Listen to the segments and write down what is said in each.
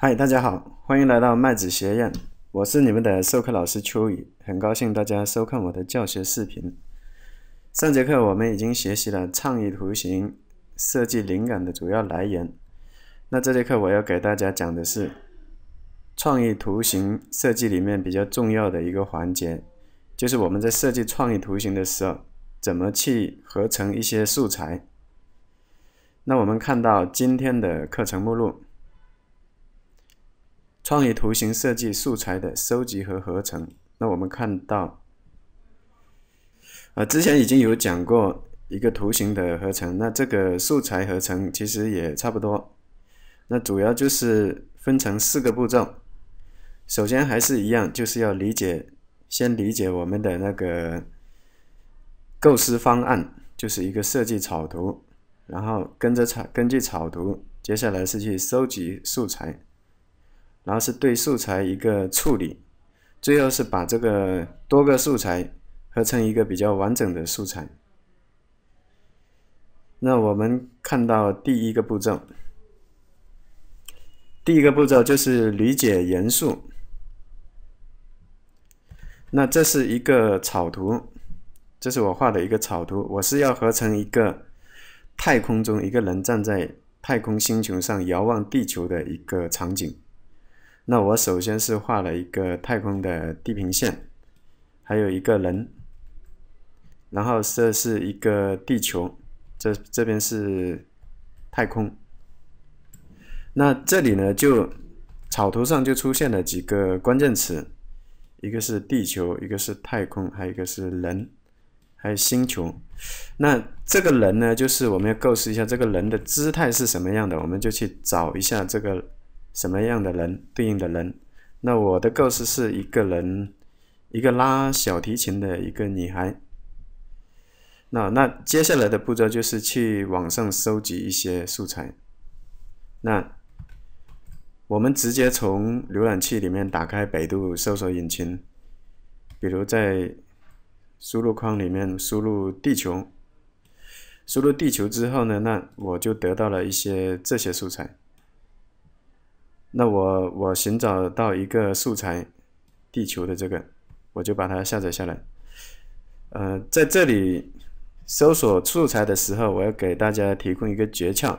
嗨，大家好，欢迎来到麦子学院，我是你们的授课老师秋雨，很高兴大家收看我的教学视频。上节课我们已经学习了创意图形设计灵感的主要来源，那这节课我要给大家讲的是创意图形设计里面比较重要的一个环节，就是我们在设计创意图形的时候，怎么去合成一些素材。那我们看到今天的课程目录。创意图形设计素材的收集和合成，那我们看到，啊，之前已经有讲过一个图形的合成，那这个素材合成其实也差不多，那主要就是分成四个步骤，首先还是一样，就是要理解，先理解我们的那个构思方案，就是一个设计草图，然后跟着草，根据草图，接下来是去收集素材。然后是对素材一个处理，最后是把这个多个素材合成一个比较完整的素材。那我们看到第一个步骤，第一个步骤就是理解元素。那这是一个草图，这是我画的一个草图，我是要合成一个太空中一个人站在太空星球上遥望地球的一个场景。那我首先是画了一个太空的地平线，还有一个人，然后这是一个地球，这这边是太空。那这里呢，就草图上就出现了几个关键词，一个是地球，一个是太空，还有一个是人，还有星球。那这个人呢，就是我们要构思一下这个人的姿态是什么样的，我们就去找一下这个。什么样的人对应的人？那我的构思是一个人，一个拉小提琴的一个女孩。那那接下来的步骤就是去网上收集一些素材。那我们直接从浏览器里面打开百度搜索引擎，比如在输入框里面输入“地球”。输入“地球”之后呢，那我就得到了一些这些素材。那我我寻找到一个素材，地球的这个，我就把它下载下来。呃，在这里搜索素材的时候，我要给大家提供一个诀窍，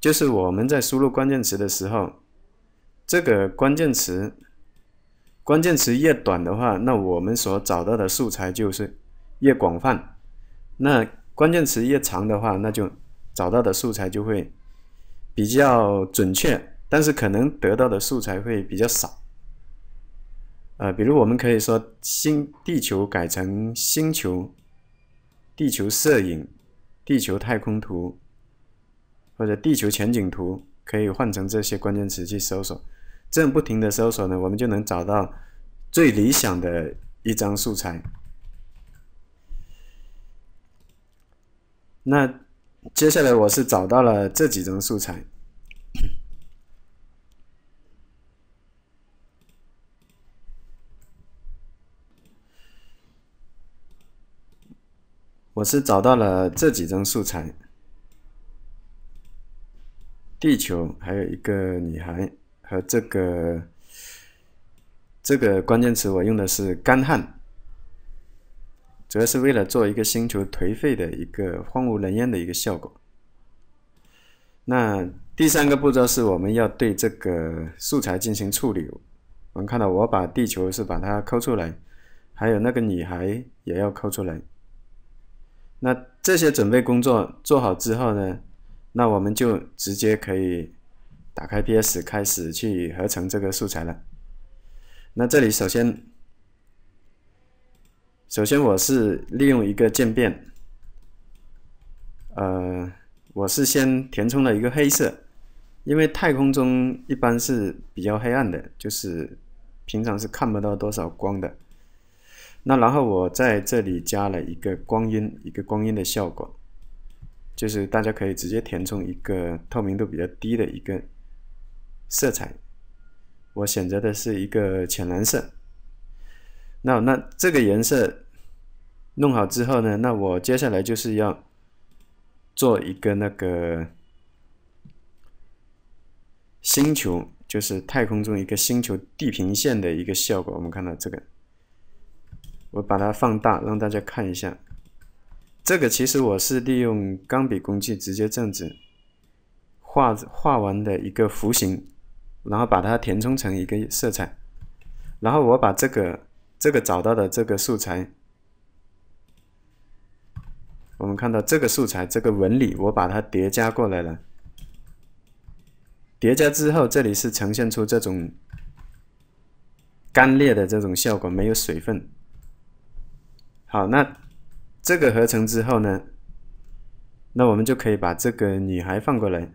就是我们在输入关键词的时候，这个关键词关键词越短的话，那我们所找到的素材就是越广泛；那关键词越长的话，那就找到的素材就会比较准确。但是可能得到的素材会比较少，呃，比如我们可以说“星地球”改成“星球”，“地球摄影”，“地球太空图”，或者“地球全景图”，可以换成这些关键词去搜索。这样不停的搜索呢，我们就能找到最理想的一张素材。那接下来我是找到了这几张素材。我是找到了这几张素材，地球，还有一个女孩，和这个这个关键词我用的是“干旱”，主要是为了做一个星球颓废的一个荒无人烟的一个效果。那第三个步骤是我们要对这个素材进行处理，我们看到我把地球是把它抠出来，还有那个女孩也要抠出来。那这些准备工作做好之后呢，那我们就直接可以打开 PS 开始去合成这个素材了。那这里首先，首先我是利用一个渐变，呃，我是先填充了一个黑色，因为太空中一般是比较黑暗的，就是平常是看不到多少光的。那然后我在这里加了一个光阴，一个光阴的效果，就是大家可以直接填充一个透明度比较低的一个色彩，我选择的是一个浅蓝色。那那这个颜色弄好之后呢，那我接下来就是要做一个那个星球，就是太空中一个星球地平线的一个效果。我们看到这个。我把它放大，让大家看一下。这个其实我是利用钢笔工具直接这样子画画完的一个弧形，然后把它填充成一个色彩。然后我把这个这个找到的这个素材，我们看到这个素材这个纹理，我把它叠加过来了。叠加之后，这里是呈现出这种干裂的这种效果，没有水分。好，那这个合成之后呢？那我们就可以把这个女孩放过来。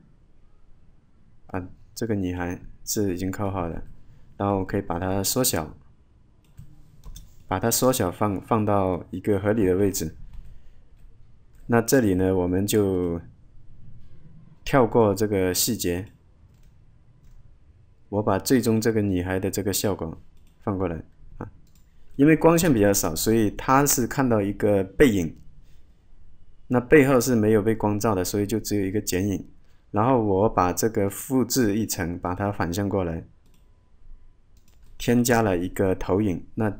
啊，这个女孩是已经扣好了，然后我可以把它缩小，把它缩小放放到一个合理的位置。那这里呢，我们就跳过这个细节。我把最终这个女孩的这个效果放过来。因为光线比较少，所以他是看到一个背影，那背后是没有被光照的，所以就只有一个剪影。然后我把这个复制一层，把它反向过来，添加了一个投影。那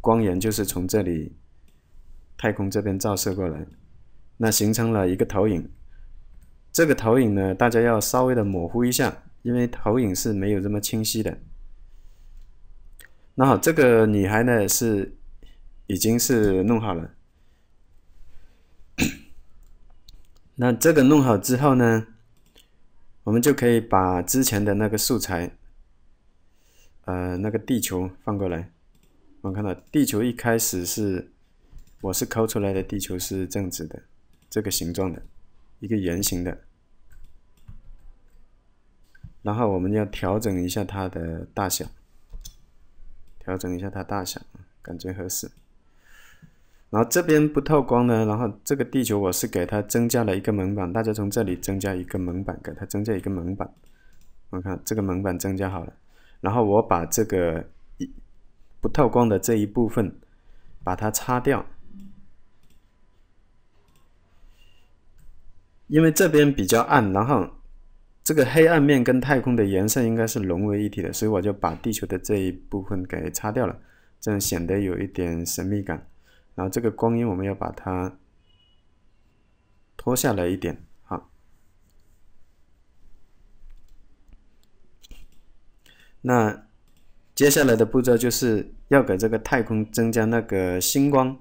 光源就是从这里太空这边照射过来，那形成了一个投影。这个投影呢，大家要稍微的模糊一下，因为投影是没有这么清晰的。那好，这个女孩呢是已经是弄好了。那这个弄好之后呢，我们就可以把之前的那个素材，呃，那个地球放过来。我们看到地球一开始是，我是抠出来的，地球是正直的，这个形状的，一个圆形的。然后我们要调整一下它的大小。调整一下它大小，感觉合适。然后这边不透光呢，然后这个地球我是给它增加了一个门板，大家从这里增加一个门板，给它增加一个门板。我看这个门板增加好了，然后我把这个一不透光的这一部分把它擦掉，因为这边比较暗，然后。这个黑暗面跟太空的颜色应该是融为一体，的，所以我就把地球的这一部分给擦掉了，这样显得有一点神秘感。然后这个光阴我们要把它拖下来一点，好。那接下来的步骤就是要给这个太空增加那个星光。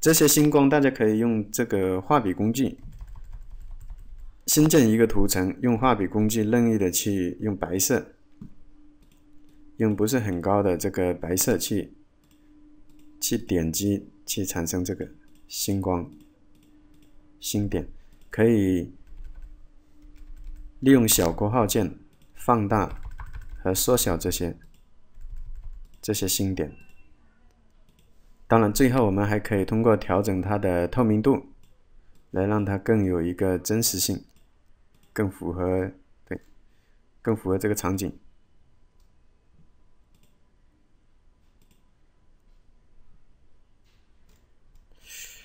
这些星光大家可以用这个画笔工具。新建一个图层，用画笔工具任意的去用白色，用不是很高的这个白色去去点击去产生这个星光星点，可以利用小括号键放大和缩小这些这些星点。当然，最后我们还可以通过调整它的透明度来让它更有一个真实性。更符合对，更符合这个场景。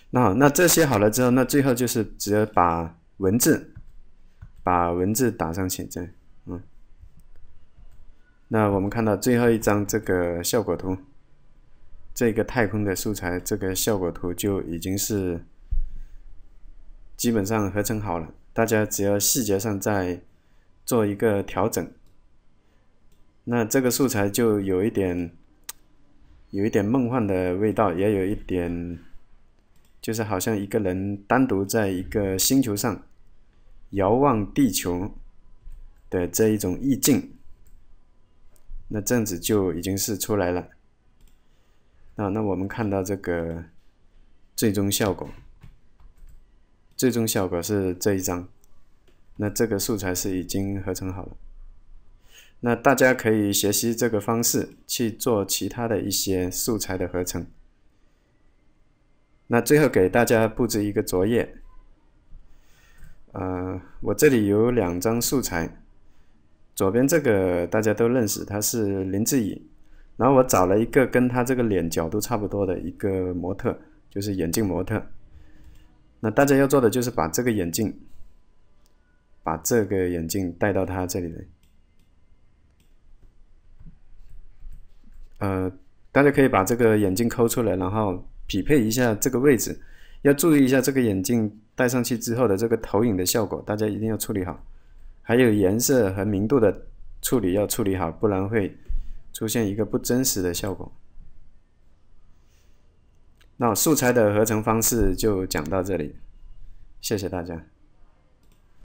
那好，那这些好了之后，那最后就是直接把文字，把文字打上去，嗯。那我们看到最后一张这个效果图，这个太空的素材，这个效果图就已经是基本上合成好了。大家只要细节上再做一个调整，那这个素材就有一点，有一点梦幻的味道，也有一点，就是好像一个人单独在一个星球上遥望地球的这一种意境，那这样子就已经是出来了。啊，那我们看到这个最终效果。最终效果是这一张，那这个素材是已经合成好了，那大家可以学习这个方式去做其他的一些素材的合成。那最后给大家布置一个作业，呃，我这里有两张素材，左边这个大家都认识，他是林志颖，然后我找了一个跟他这个脸角度差不多的一个模特，就是眼镜模特。那大家要做的就是把这个眼镜，把这个眼镜带到他这里来。呃，大家可以把这个眼镜抠出来，然后匹配一下这个位置。要注意一下这个眼镜戴上去之后的这个投影的效果，大家一定要处理好。还有颜色和明度的处理要处理好，不然会出现一个不真实的效果。那素材的合成方式就讲到这里，谢谢大家。